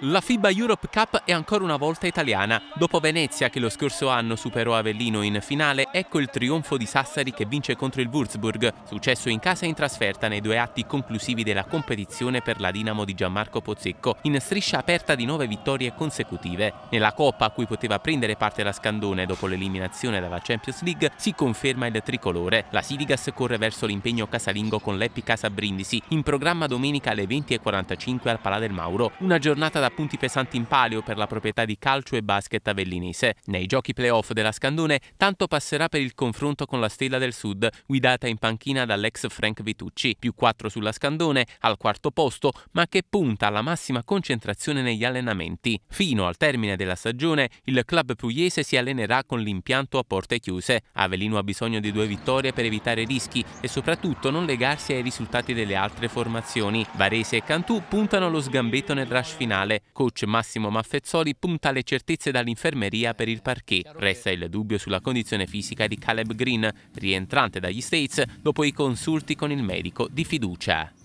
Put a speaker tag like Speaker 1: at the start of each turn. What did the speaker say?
Speaker 1: La FIBA Europe Cup è ancora una volta italiana. Dopo Venezia, che lo scorso anno superò Avellino in finale, ecco il trionfo di Sassari che vince contro il Würzburg, successo in casa e in trasferta nei due atti conclusivi della competizione per la Dinamo di Gianmarco Pozzecco, in striscia aperta di nove vittorie consecutive. Nella Coppa, a cui poteva prendere parte la Scandone dopo l'eliminazione dalla Champions League, si conferma il tricolore. La Sidigas corre verso l'impegno casalingo con l'Eppi Casa Brindisi, in programma domenica alle 20.45 al Palà del Mauro. Una giornata da da punti pesanti in palio per la proprietà di calcio e basket avellinese. Nei giochi playoff della Scandone tanto passerà per il confronto con la Stella del Sud, guidata in panchina dall'ex Frank Vitucci, più 4 sulla Scandone, al quarto posto, ma che punta alla massima concentrazione negli allenamenti. Fino al termine della stagione il club pugliese si allenerà con l'impianto a porte chiuse. Avellino ha bisogno di due vittorie per evitare rischi e soprattutto non legarsi ai risultati delle altre formazioni. Varese e Cantù puntano lo sgambetto nel rush finale titolare. Coach Massimo Maffezzoli punta le certezze dall'infermeria per il parquet. Resta il dubbio sulla condizione fisica di Caleb Green, rientrante dagli States dopo i consulti con il medico di fiducia.